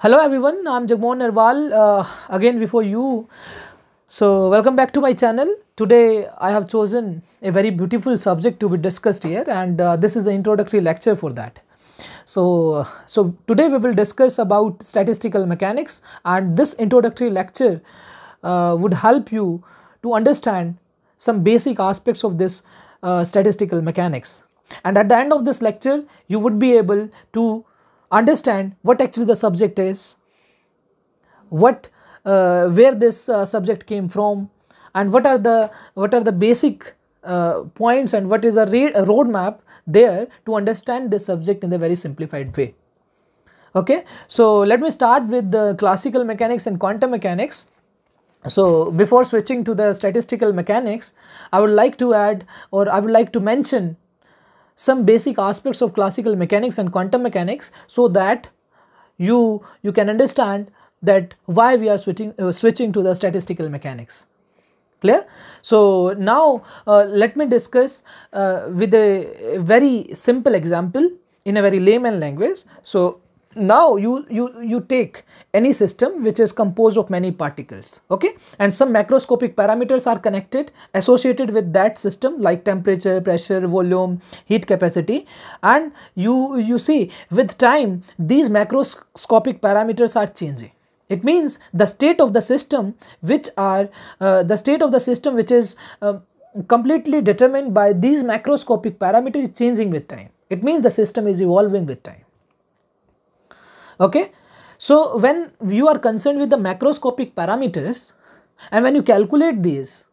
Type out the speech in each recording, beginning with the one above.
Hello everyone, I'm Jagmohan Narwal uh, again before you. So welcome back to my channel. Today I have chosen a very beautiful subject to be discussed here and uh, this is the introductory lecture for that. So, uh, so today we will discuss about statistical mechanics and this introductory lecture uh, would help you to understand some basic aspects of this uh, statistical mechanics. And at the end of this lecture, you would be able to understand what actually the subject is, what uh, where this uh, subject came from, and what are the what are the basic uh, points and what is a, a roadmap there to understand this subject in a very simplified way. Okay, so let me start with the classical mechanics and quantum mechanics. So before switching to the statistical mechanics, I would like to add or I would like to mention some basic aspects of classical mechanics and quantum mechanics so that you, you can understand that why we are switching, uh, switching to the statistical mechanics clear so now uh, let me discuss uh, with a very simple example in a very layman language so now you you you take any system which is composed of many particles okay and some macroscopic parameters are connected associated with that system like temperature pressure volume heat capacity and you you see with time these macroscopic parameters are changing it means the state of the system which are uh, the state of the system which is uh, completely determined by these macroscopic parameters changing with time it means the system is evolving with time okay so when you are concerned with the macroscopic parameters and when you calculate these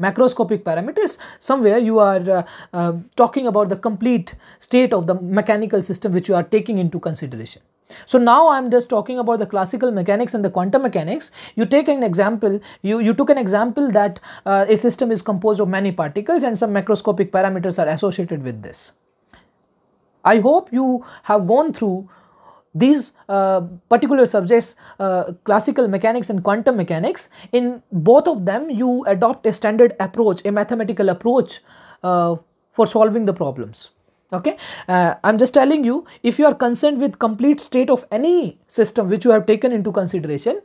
macroscopic parameters somewhere you are uh, uh, talking about the complete state of the mechanical system which you are taking into consideration so now i'm just talking about the classical mechanics and the quantum mechanics you take an example you you took an example that uh, a system is composed of many particles and some macroscopic parameters are associated with this i hope you have gone through these uh, particular subjects, uh, classical mechanics and quantum mechanics, in both of them you adopt a standard approach, a mathematical approach uh, for solving the problems. Okay, uh, I'm just telling you, if you are concerned with complete state of any system which you have taken into consideration,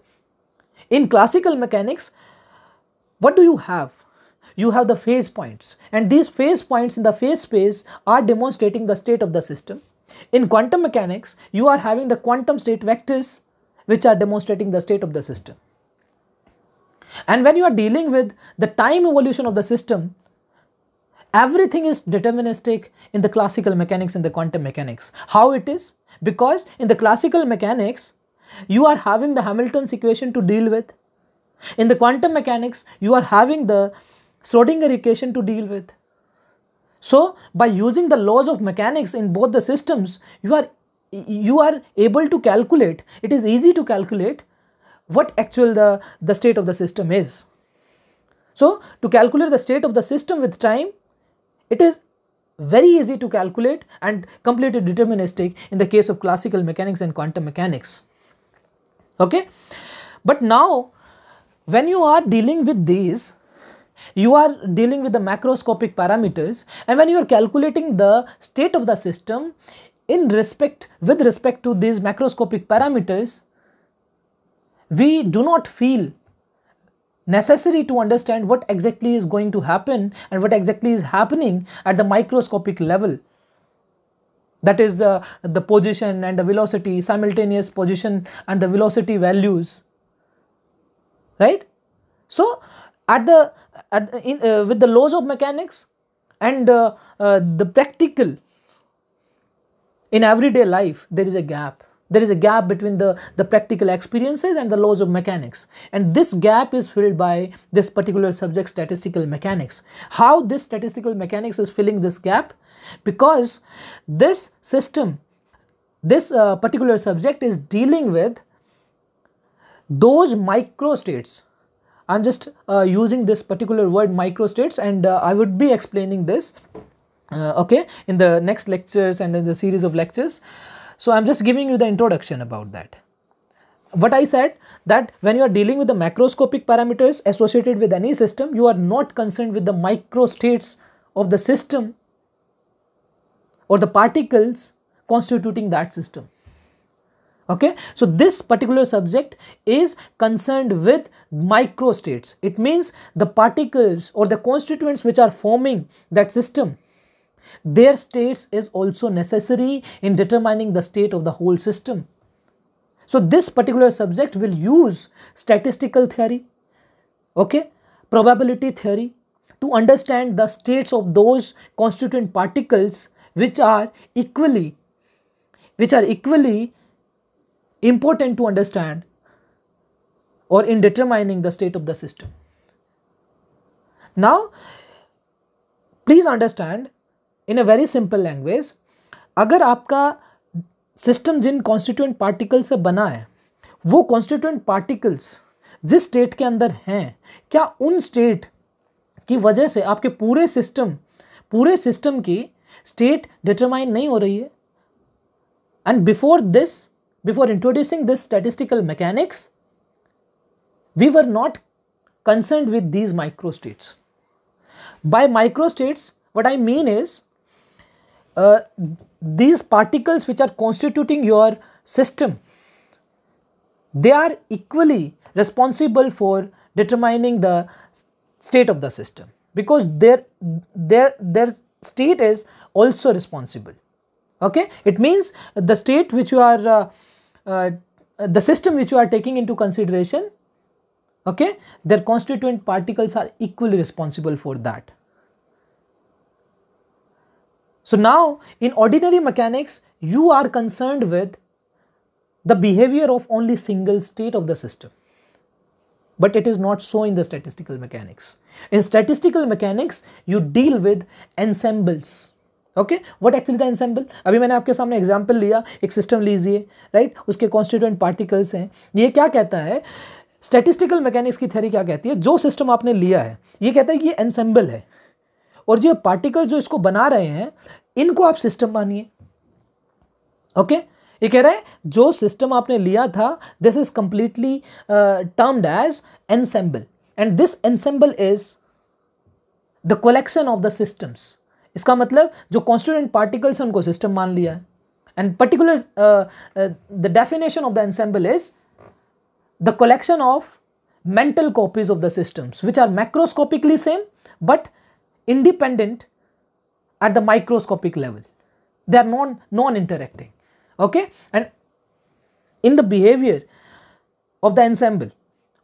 in classical mechanics, what do you have? You have the phase points and these phase points in the phase space are demonstrating the state of the system. In quantum mechanics, you are having the quantum state vectors which are demonstrating the state of the system. And when you are dealing with the time evolution of the system, everything is deterministic in the classical mechanics and the quantum mechanics. How it is? Because in the classical mechanics, you are having the Hamilton's equation to deal with. In the quantum mechanics, you are having the Schrodinger equation to deal with. So by using the laws of mechanics in both the systems, you are you are able to calculate, it is easy to calculate what actual the, the state of the system is. So to calculate the state of the system with time, it is very easy to calculate and completely deterministic in the case of classical mechanics and quantum mechanics. Okay, but now when you are dealing with these you are dealing with the macroscopic parameters and when you are calculating the state of the system in respect with respect to these macroscopic parameters, we do not feel necessary to understand what exactly is going to happen and what exactly is happening at the microscopic level that is uh, the position and the velocity simultaneous position and the velocity values right so at the at, in, uh, with the laws of mechanics and uh, uh, the practical in everyday life there is a gap there is a gap between the, the practical experiences and the laws of mechanics and this gap is filled by this particular subject statistical mechanics how this statistical mechanics is filling this gap because this system this uh, particular subject is dealing with those microstates I'm just uh, using this particular word microstates and uh, I would be explaining this uh, okay in the next lectures and in the series of lectures. So I'm just giving you the introduction about that. What I said that when you are dealing with the macroscopic parameters associated with any system, you are not concerned with the microstates of the system or the particles constituting that system okay so this particular subject is concerned with microstates it means the particles or the constituents which are forming that system their states is also necessary in determining the state of the whole system so this particular subject will use statistical theory okay probability theory to understand the states of those constituent particles which are equally which are equally important to understand or in determining the state of the system. Now, please understand in a very simple language, अगर आपका system जिन constituent particle से बना है वो constituent particles जिस state के अंदर हैं क्या उन स्टेट की वजह से आपके पूरे सिस्टम पूरे सिस्टम की स्टेट डिटरमाइन नहीं हो रही है and before this before introducing this statistical mechanics, we were not concerned with these microstates. By microstates, what I mean is uh, these particles which are constituting your system, they are equally responsible for determining the state of the system because their, their, their state is also responsible. Okay, It means the state which you are uh, uh, the system which you are taking into consideration okay their constituent particles are equally responsible for that so now in ordinary mechanics you are concerned with the behavior of only single state of the system but it is not so in the statistical mechanics in statistical mechanics you deal with ensembles okay what actually the ensemble अभी मैंने आपके सामने example लिया एक system लीजिए right right? उसके constituent particles हैं ये क्या कहता है स्टेटिस्टिकल मैकेनिक्स की थेरी क्या कहती है जो सिस्टम आपने लिया है ये कहता है कि ये एनसेम्बल है और जो पार्टिकल जो इसको बना रहे हैं इनको आप सिस्टम मानिए ओके ये कह रहा है जो सिस्टम आपने लिया था this is completely termed as ensemble and this ensemble is the collection of the systems इसका मतलब जो कॉन्स्टिटेंट पार्टिकल्स हैं उनको सिस्टम मान लिया है and particular the definition of the ensemble is the collection of mental copies of the systems which are microscopically same but independent at the microscopic level they are non non interacting okay and in the behaviour of the ensemble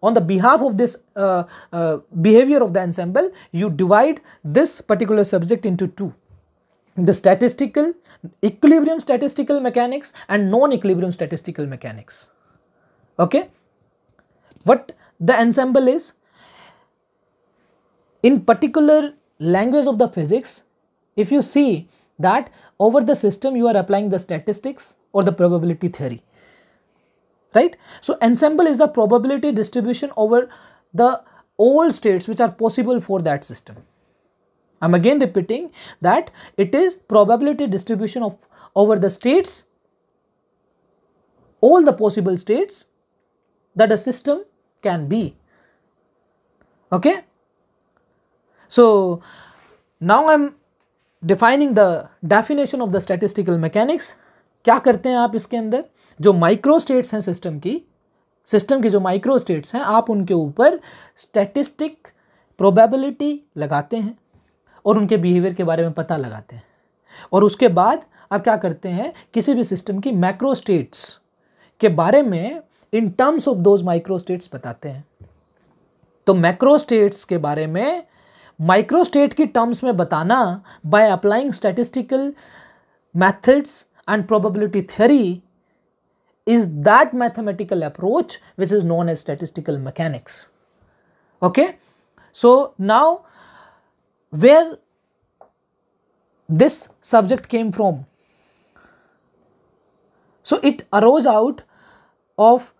on the behalf of this uh, uh, behavior of the ensemble, you divide this particular subject into two. The statistical, equilibrium statistical mechanics and non-equilibrium statistical mechanics. Okay. What the ensemble is, in particular language of the physics, if you see that over the system you are applying the statistics or the probability theory right? So ensemble is the probability distribution over the all states which are possible for that system. I'm again repeating that it is probability distribution of over the states, all the possible states that a system can be. Okay. So now I'm defining the definition of the statistical mechanics. क्या करते हैं आप इसके अंदर जो micro states हैं system की system के जो माइक्रो स्टेट्स हैं आप उनके ऊपर स्टैटिस्टिक प्रोबेबिलिटी लगाते हैं और उनके बिहेवियर के बारे में पता लगाते हैं और उसके बाद आप क्या करते हैं किसी भी सिस्टम की मैक्रो स्टेट्स के बारे में in terms of those micro states बताते हैं तो मैक्रो स्टेट्स के बारे में माइक्रो स्टेट की टर्म्स में बताना by applying statistical methods and probability theory is that mathematical approach which is known as statistical mechanics. Okay, so now where this subject came from. So it arose out of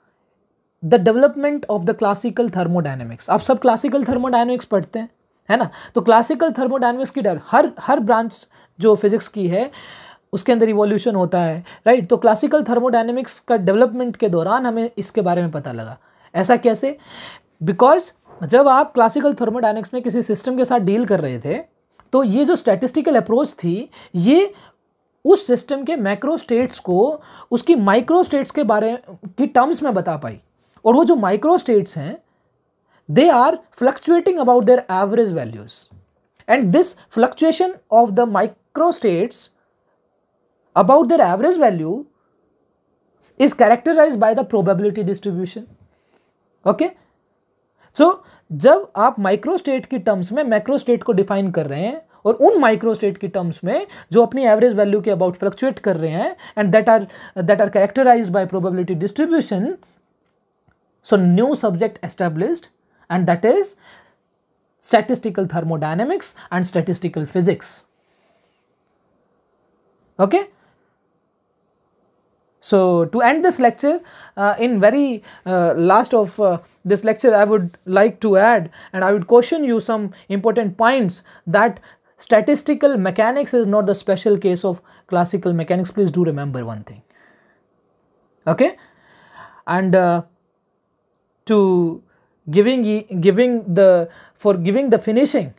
the development of the classical thermodynamics आप सब classical thermodynamics पढ़ते हैं है ना तो classical thermodynamics की har हर branch जो फिजिक्स की है उसके अंदर इवोल्यूशन होता है राइट तो क्लासिकल थर्मोडाइनमिक्स का डेवलपमेंट के दौरान हमें इसके बारे में पता लगा ऐसा कैसे बिकॉज जब आप क्लासिकल थर्मोडाइनमिक्स में किसी सिस्टम के साथ डील कर रहे थे तो ये जो स्टैटिस्टिकल अप्रोच थी ये उस सिस्टम के मैक्रो स्टेट्स को उसकी माइक्रो स्टेट्स के बारे की टर्म्स में बता पाई और वो जो माइक्रो स्टेट्स हैं they are fluctuating about their average values and this fluctuation of the micro states about their average value is characterize by the probability distribution okay so जब आप माइक्रो स्टेट की terms में macro state को define कर रहे हैं और उन माइक्रो स्टेट की टर्म्स में जो अपनी एवरेज वैल्यू के अबाउट फ्लक्चुएट कर रहे हैं and that are that are characterize by probability distribution so new subject established and that is thermodynamics and statistical physics okay okay So to end this lecture, uh, in very uh, last of uh, this lecture, I would like to add and I would caution you some important points that statistical mechanics is not the special case of classical mechanics. Please do remember one thing. Okay. And uh, to giving giving the for giving the finishing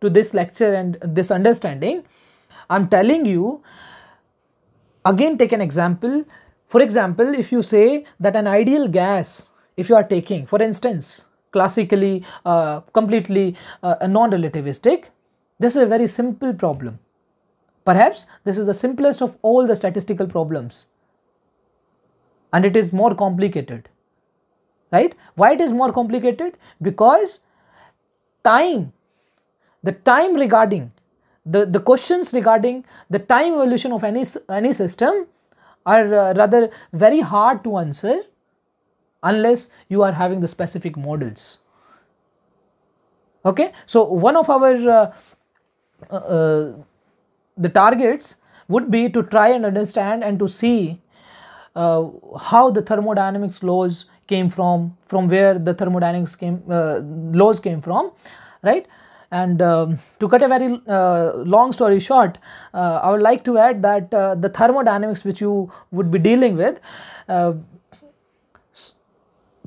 to this lecture and this understanding, I'm telling you Again take an example. For example, if you say that an ideal gas, if you are taking, for instance, classically, uh, completely uh, non-relativistic, this is a very simple problem. Perhaps this is the simplest of all the statistical problems. And it is more complicated. Right? Why it is more complicated? Because time, the time regarding the, the questions regarding the time evolution of any, any system are uh, rather very hard to answer unless you are having the specific models. Okay, so one of our uh, uh, uh the targets would be to try and understand and to see uh, how the thermodynamics laws came from, from where the thermodynamics came uh, laws came from, right? And um, to cut a very uh, long story short, uh, I would like to add that uh, the thermodynamics which you would be dealing with, uh,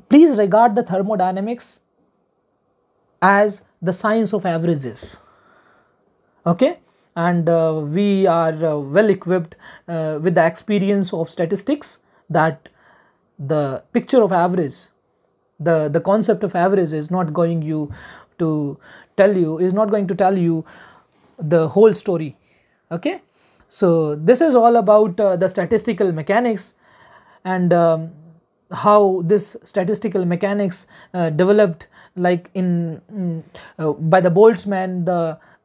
please regard the thermodynamics as the science of averages. Okay? And uh, we are uh, well equipped with the experience of statistics that the picture of average the the concept of average is not going you to tell you is not going to tell you the whole story okay so this is all about uh, the statistical mechanics and um, how this statistical mechanics uh, developed like in mm, uh, by the boltzmann the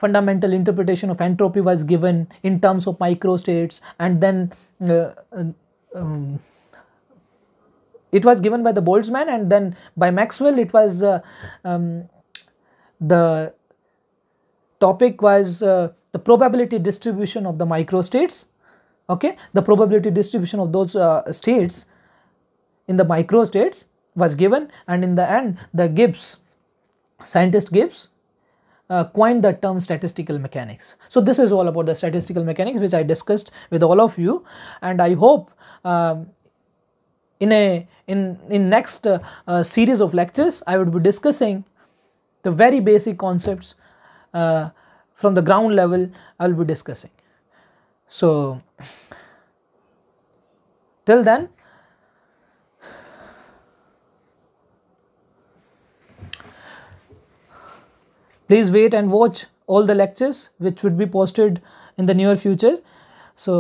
fundamental interpretation of entropy was given in terms of microstates and then uh, uh, um, it was given by the boltzmann and then by maxwell it was uh, um, the topic was uh, the probability distribution of the microstates okay the probability distribution of those uh, states in the microstates was given and in the end the Gibbs scientist Gibbs uh, coined the term statistical mechanics. So this is all about the statistical mechanics which I discussed with all of you and I hope um, in a in in next uh, uh, series of lectures I would be discussing the very basic concepts uh, from the ground level I will be discussing. So till then please wait and watch all the lectures which would be posted in the near future. So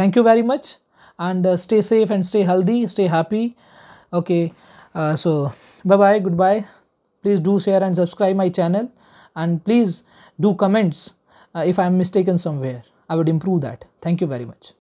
thank you very much and uh, stay safe and stay healthy, stay happy. Okay. Uh, so bye bye, goodbye please do share and subscribe my channel and please do comments uh, if i am mistaken somewhere i would improve that thank you very much